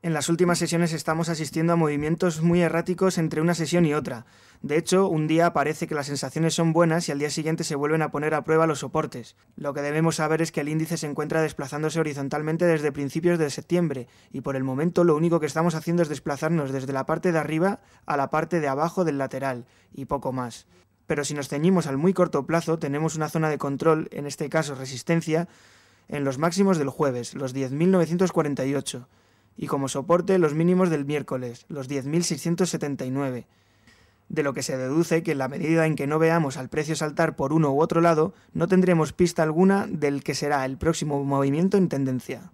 En las últimas sesiones estamos asistiendo a movimientos muy erráticos entre una sesión y otra. De hecho, un día parece que las sensaciones son buenas y al día siguiente se vuelven a poner a prueba los soportes. Lo que debemos saber es que el índice se encuentra desplazándose horizontalmente desde principios de septiembre y por el momento lo único que estamos haciendo es desplazarnos desde la parte de arriba a la parte de abajo del lateral y poco más. Pero si nos ceñimos al muy corto plazo, tenemos una zona de control, en este caso resistencia, en los máximos del jueves, los 10.948 y como soporte los mínimos del miércoles, los 10.679, de lo que se deduce que en la medida en que no veamos al precio saltar por uno u otro lado, no tendremos pista alguna del que será el próximo movimiento en tendencia.